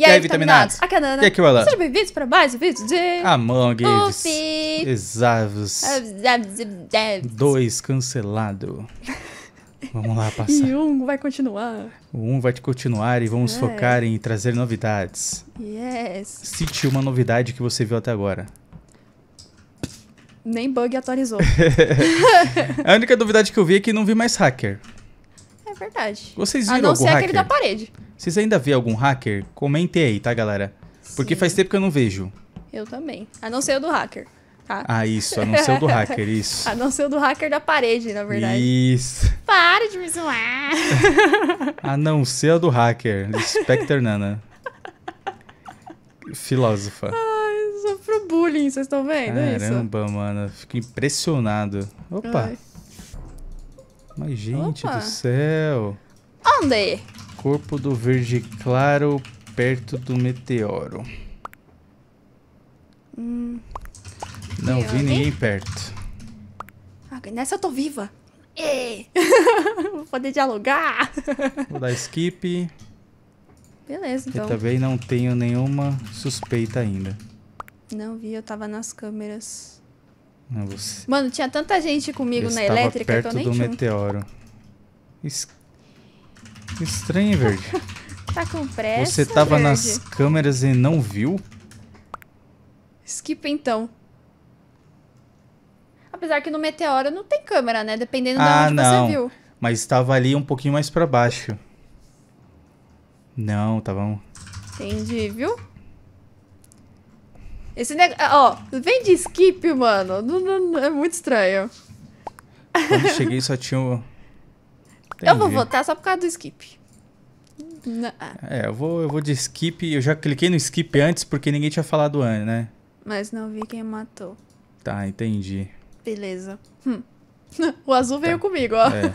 E, e aí, aí, vitaminados? Aqui é a Nana. E aqui é o Alan. Sejam bem-vindos para mais um vídeo de... Among Us. Exavos. Dois, cancelado. Vamos lá passar. E um vai continuar. O um vai continuar e vamos é. focar em trazer novidades. Yes. Cite uma novidade que você viu até agora. Nem bug atualizou. a única novidade que eu vi é que não vi mais hacker verdade. Vocês viram A não algum ser hacker? aquele da parede. Vocês ainda vê algum hacker? Comentem aí, tá, galera? Porque Sim. faz tempo que eu não vejo. Eu também. A não ser o do hacker. Tá? Ah, isso. A não ser o do hacker, isso. a não ser o do hacker da parede, na verdade. Isso. Para de me zoar. a não ser o do hacker. Spectre Nana. Filósofa. Ai, sofro bullying, vocês estão vendo Caramba, isso? Caramba, mano. Fico impressionado. Opa. Ai. Mas, gente Opa. do céu. Onde? Corpo do verde claro perto do meteoro. Hum. Não vi ninguém perto. Ah, nessa eu tô viva. E... Vou poder dialogar. Vou dar skip. Beleza, então. Eu também não tenho nenhuma suspeita ainda. Não vi, eu tava nas câmeras. Não, você... Mano, tinha tanta gente comigo eu na elétrica que eu nem do meteoro. Es... Estranho, Verde. tá com pressa, Você tava verde. nas câmeras e não viu? Skip então. Apesar que no meteoro não tem câmera, né? Dependendo ah, de onde não. você viu. Mas estava ali um pouquinho mais para baixo. Não, tá bom. Entendi, viu? Esse negócio. Ah, ó, vem de skip, mano. Não, não, não, é muito estranho. Quando cheguei só tinha um. Entendi. Eu vou votar só por causa do skip. Não. Ah. É, eu vou, eu vou de skip. Eu já cliquei no skip antes porque ninguém tinha falado antes, né? Mas não vi quem matou. Tá, entendi. Beleza. Hum. O azul tá. veio comigo, ó. É.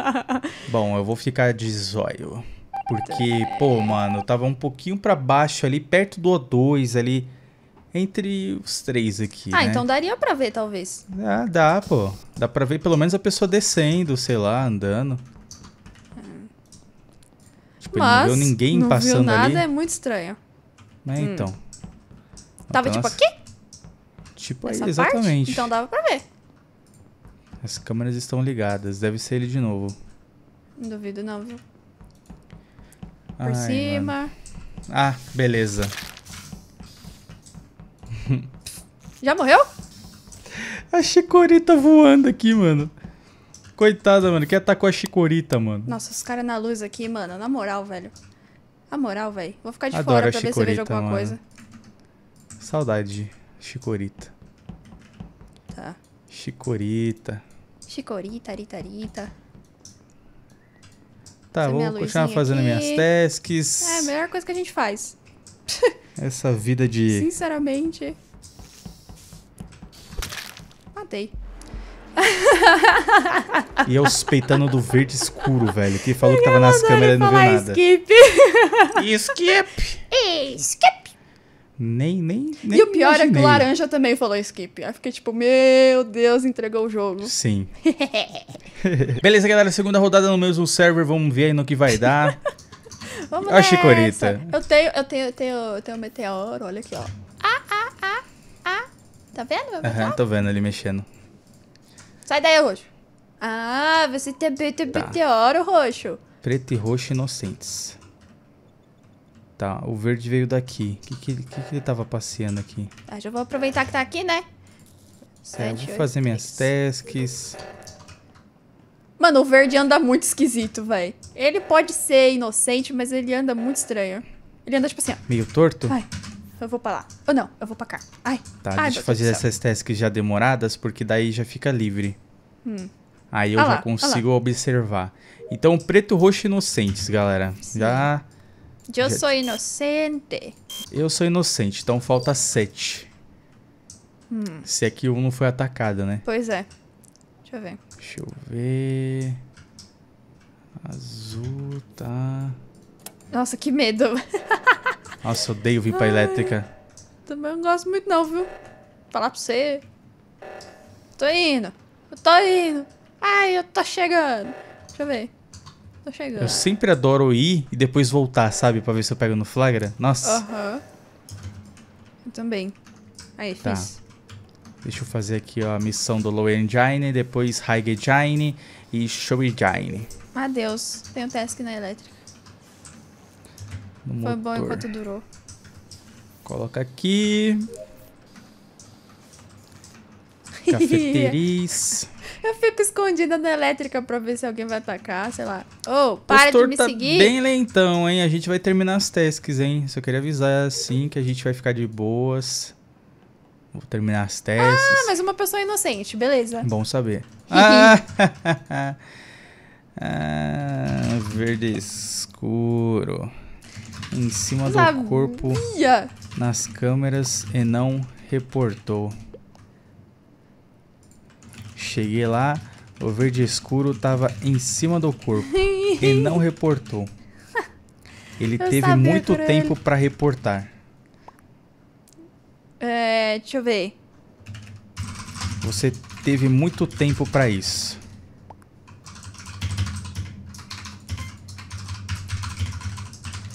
Bom, eu vou ficar de zóio. Porque, tá. pô, mano, eu tava um pouquinho pra baixo ali, perto do O2 ali entre os três aqui. Ah, né? então daria pra ver, talvez. Ah, dá, pô. Dá pra ver pelo menos a pessoa descendo, sei lá, andando. Tipo, Mas, não viu ninguém não passando viu nada, ali. é muito estranho. É, hum. então. Hum. Tava então, tipo aqui? Tipo Essa aí, exatamente. Parte? Então dava pra ver. As câmeras estão ligadas, deve ser ele de novo. Não duvido não, viu? Por Ai, cima. Mano. Ah, beleza. Já morreu? A Chicorita voando aqui, mano. Coitada, mano. Quem atacou a Chicorita, mano? Nossa, os caras na luz aqui, mano. Na moral, velho. Na moral, velho. Vou ficar de Adoro fora pra ver se vejo alguma mano. coisa. Saudade de Chicorita. Tá. Chicorita. Chicorita, aritarita. Tá, Essa é vou continuar fazendo aqui. minhas tasks. É a melhor coisa que a gente faz. Essa vida de. Sinceramente. Matei. E eu suspeitando do verde escuro, velho. Que falou que tava nas câmeras e não viu nada. Skip. skip. Skip. Nem, nem, nem. E o pior imaginei. é que o laranja também falou skip. Aí fiquei tipo, meu Deus, entregou o jogo. Sim. Beleza, galera. Segunda rodada no mesmo server. Vamos ver aí no que vai dar. Vamos Ó, Chicorita. Eu tenho, eu tenho, eu tenho, eu tenho um meteoro, olha aqui, ó. Ah, ah, ah, ah. Tá vendo? É Aham, tô vendo ele mexendo. Sai daí, roxo. Ah, você também tem tá. meteoro, roxo. Preto e roxo inocentes. Tá, o verde veio daqui. O que que, que, que, ele tava passeando aqui? ah já vou aproveitar que tá aqui, né? Certo, é, vou fazer minhas tasks. Mano, o verde anda muito esquisito, velho. Ele pode ser inocente, mas ele anda muito estranho. Ele anda tipo assim, ó. Meio torto? Ai, eu vou pra lá. Ou não, eu vou pra cá. Ai. Tá, ai, deixa eu fazer essas tasks já demoradas, porque daí já fica livre. Hum. Aí eu ah já consigo ah observar. Então, preto, roxo inocentes, galera. Sim. Já. Eu já... sou inocente. Eu sou inocente, então falta sete. Hum. Se é que um não foi atacado, né? Pois é. Deixa eu ver. Deixa eu ver. Azul, tá. Nossa, que medo. Nossa, odeio vir pra elétrica. Também não gosto muito não, viu? falar pra você. Tô indo. Eu tô indo. Ai, eu tô chegando. Deixa eu ver. Tô chegando. Eu sempre adoro ir e depois voltar, sabe? Pra ver se eu pego no flagra. Nossa. Aham. Eu também. Aí, tá. fiz. Deixa eu fazer aqui ó, a missão do Low Engine, depois High Engine e Show Engine. Adeus, tem um task na elétrica. No Foi motor. bom enquanto durou. Coloca aqui. Cafeteriz. Eu fico escondida na elétrica pra ver se alguém vai atacar, sei lá. Ô, oh, para de me tá seguir. bem lentão, hein? A gente vai terminar as tasks, hein? Só queria avisar assim que a gente vai ficar de boas. Vou terminar as testes. Ah, mas uma pessoa inocente, beleza. Bom saber. Ah! ah, verde escuro. Em cima Sabia. do corpo. Nas câmeras e não reportou. Cheguei lá, o verde escuro tava em cima do corpo e não reportou. Ele Eu teve muito tempo para reportar. É, deixa eu ver. Você teve muito tempo para isso.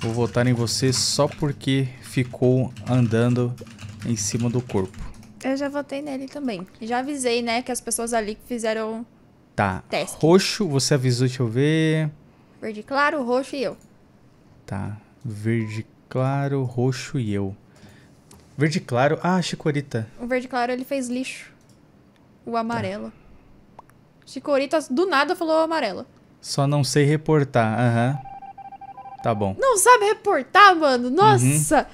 Vou votar em você só porque ficou andando em cima do corpo. Eu já votei nele também. Já avisei, né, que as pessoas ali fizeram Tá. Teste. Roxo, você avisou, deixa eu ver. Verde claro, roxo e eu. Tá. Verde claro, roxo e eu. Verde claro? Ah, chicorita. O verde claro ele fez lixo. O tá. amarelo. Tá. Chicorita do nada falou amarelo. Só não sei reportar. Aham. Uhum. Tá bom. Não sabe reportar, mano? Uhum. Nossa! Uhum.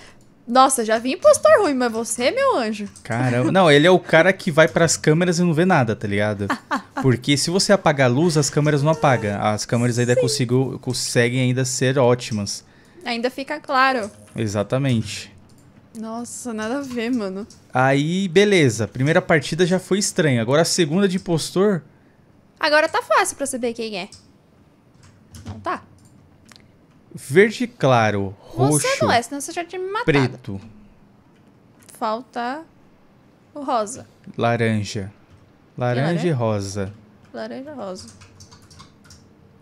Nossa, já vi impostor ruim, mas você, meu anjo. Caramba. Não, ele é o cara que vai para as câmeras e não vê nada, tá ligado? Porque se você apagar a luz, as câmeras não apagam. Ah, as câmeras ainda consigo, conseguem ainda ser ótimas. Ainda fica claro. Exatamente. Nossa, nada a ver, mano. Aí, beleza. Primeira partida já foi estranha. Agora a segunda de impostor. Agora tá fácil pra saber quem é. Não tá. Verde claro, roxo. Você não é, senão você já tinha me matado. Preto. Falta o rosa. Laranja. Laranja e rosa. Laranja e rosa.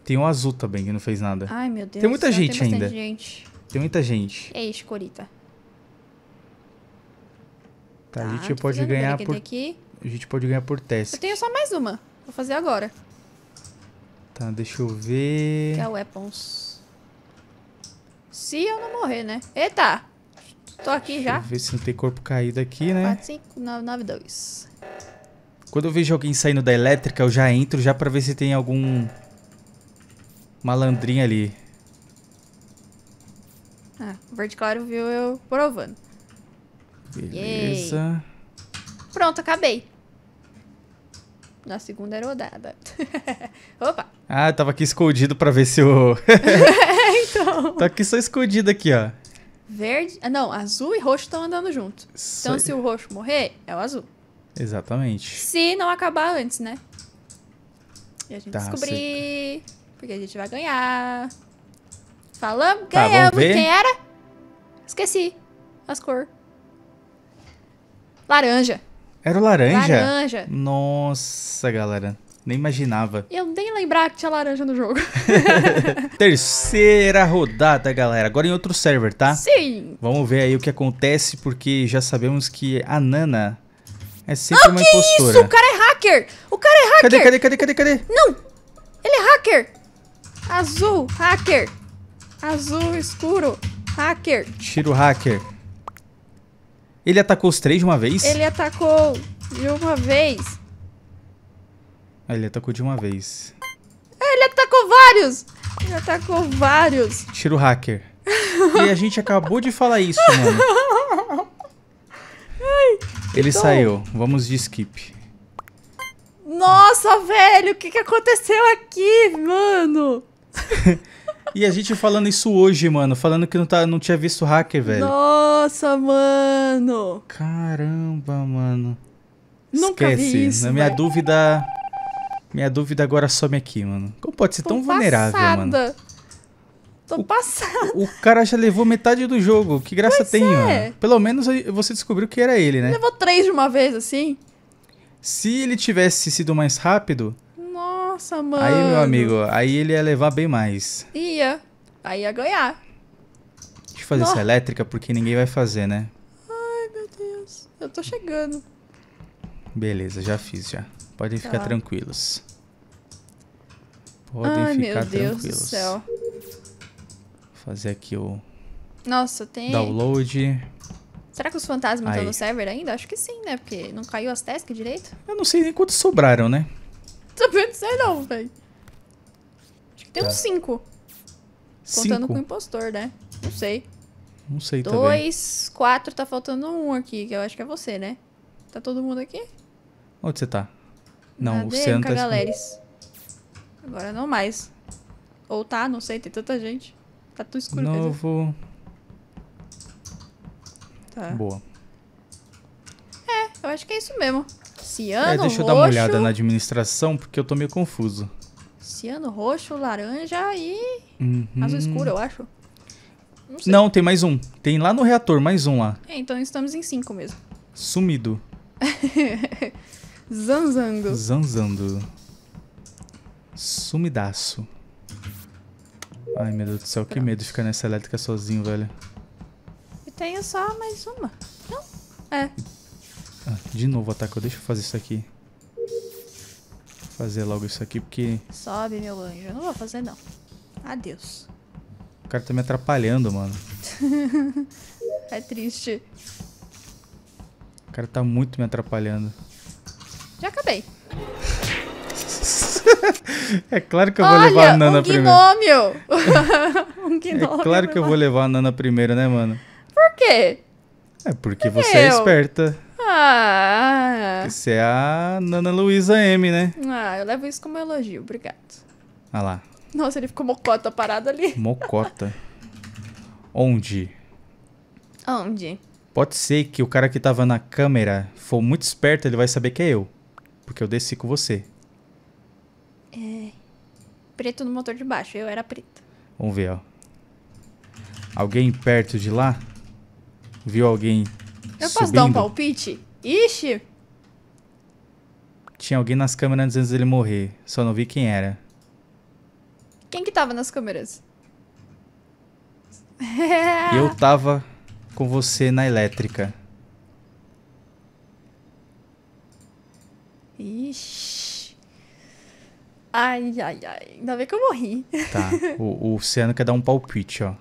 Tem um azul também que não fez nada. Ai, meu Deus. Tem muita gente tem ainda. Gente. Tem muita gente. Ei, escorita. Tá, a ah, gente pode ganhar por... Aqui. A gente pode ganhar por teste. Eu tenho só mais uma. Vou fazer agora. Tá, deixa eu ver... Que é weapons. Se eu não morrer, né? Eita! Tô aqui deixa já. ver se não tem corpo caído aqui, né? 4, 5, 9, 9, 2. Quando eu vejo alguém saindo da elétrica, eu já entro já pra ver se tem algum... Malandrinho ali. Ah, o verde claro viu eu provando. Beleza. Yay. Pronto, acabei. Na segunda rodada. Opa! Ah, eu tava aqui escondido pra ver se o. Eu... então. Tá aqui só escondido aqui, ó. Verde. Ah, não, azul e roxo estão andando junto. Então, se o roxo morrer, é o azul. Exatamente. Se não acabar antes, né? E a gente tá, descobrir. Porque a gente vai ganhar. Falamos, tá, ganhamos. Quem era? Esqueci. As cores. Laranja. Era o laranja? Laranja. Nossa, galera. Nem imaginava. Eu nem lembrava que tinha laranja no jogo. Terceira rodada, galera. Agora em outro server, tá? Sim. Vamos ver aí o que acontece, porque já sabemos que a Nana é sempre ah, uma que impostora. isso? O cara é hacker! O cara é hacker! Cadê, cadê, cadê, cadê, cadê? Não! Ele é hacker! Azul, hacker. Azul escuro, hacker. Tira o hacker. Ele atacou os três de uma vez? Ele atacou de uma vez. Ah, ele atacou de uma vez. É, ele atacou vários! Ele atacou vários. Tira o hacker. e a gente acabou de falar isso, mano. Né? Ai, ele então... saiu. Vamos de skip. Nossa, velho, o que, que aconteceu aqui, mano? E a gente falando isso hoje, mano. Falando que não, tá, não tinha visto hacker, velho. Nossa, mano. Caramba, mano. Nunca Esquece. Isso, Na né? minha dúvida. Minha dúvida agora some aqui, mano. Como pode ser Tô tão passada. vulnerável, mano? Tô passada. O, o cara já levou metade do jogo. Que graça pois tem, é. mano. Pelo menos você descobriu que era ele, né? Levou três de uma vez, assim. Se ele tivesse sido mais rápido, nossa, mano. Aí, meu amigo, aí ele ia levar bem mais. Ia. Aí ia ganhar. Deixa eu fazer Nossa. essa elétrica, porque ninguém vai fazer, né? Ai, meu Deus. Eu tô chegando. Beleza, já fiz já. Podem tá. ficar tranquilos. Podem Ai, ficar meu Deus tranquilos. do céu. Vou fazer aqui o... Nossa, tem... Download. Será que os fantasmas Aí. estão no server ainda? Acho que sim, né? Porque não caiu as tasks direito. Eu não sei nem quantos sobraram, né? sei não, velho. Acho que tem uns cinco. É. cinco. Contando com o impostor, né? Não sei. Não sei Dois, também. Dois, quatro, tá faltando um aqui, que eu acho que é você, né? Tá todo mundo aqui? Onde você tá? Não, Cadê? o centro. tá... Galeres. Agora não mais. Ou tá, não sei, tem tanta gente. Tá tudo escuro. Novo. Tá. Boa. É, eu acho que é isso mesmo. Ciano, é, deixa eu roxo, dar uma olhada na administração, porque eu tô meio confuso. Ciano, roxo, laranja e uhum. azul escuro, eu acho. Não, Não, tem mais um. Tem lá no reator, mais um lá. É, então estamos em cinco mesmo. Sumido. Zanzando. Zanzando. Sumidaço. Ai, meu Deus do céu, Pronto. que medo de ficar nessa elétrica sozinho, velho. E tenho só mais uma. Não? É de novo ataque Deixa eu fazer isso aqui. fazer logo isso aqui, porque... Sobe, meu anjo. Eu não vou fazer, não. Adeus. O cara tá me atrapalhando, mano. é triste. O cara tá muito me atrapalhando. Já acabei. é claro que eu vou levar a Nana um primeiro. um gnômio! É claro que eu vou levar a Nana primeiro, né, mano? Por quê? É porque Meu. você é esperta. Ah. Você é a Nana Luísa M, né? Ah, eu levo isso como elogio, obrigado. Ah lá. Nossa, ele ficou mocota parado ali. Mocota. Onde? Onde? Pode ser que o cara que tava na câmera for muito esperto, ele vai saber que é eu. Porque eu desci com você. É. Preto no motor de baixo, eu era preto. Vamos ver, ó. Alguém perto de lá viu alguém eu posso Subindo. dar um palpite? Ixi! Tinha alguém nas câmeras antes, dele morrer. Só não vi quem era. Quem que tava nas câmeras? Eu tava com você na elétrica. Ixi. Ai, ai, ai. Ainda bem que eu morri. Tá. O, o quer dar um palpite, ó.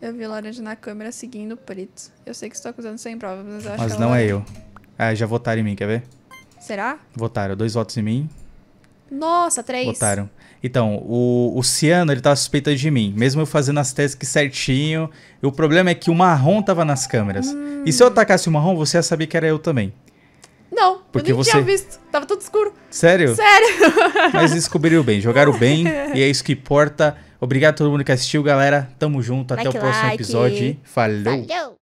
Eu vi laranja na câmera seguindo o preto. Eu sei que estou acusando sem provas, mas eu acho mas que Mas não é, é eu. Ah, já votaram em mim, quer ver? Será? Votaram. Dois votos em mim. Nossa, três. Votaram. Então, o, o Ciano, ele tava tá suspeito de mim. Mesmo eu fazendo as tasks certinho. O problema é que o marrom tava nas câmeras. Hum. E se eu hum. atacasse o marrom, você ia saber que era eu também. Não, porque eu nem você... tinha visto. Tava tudo escuro. Sério? Sério. Mas descobriram bem, jogaram bem e é isso que importa. Obrigado a todo mundo que assistiu, galera. Tamo junto. Até o próximo like. episódio. Falou. Falou.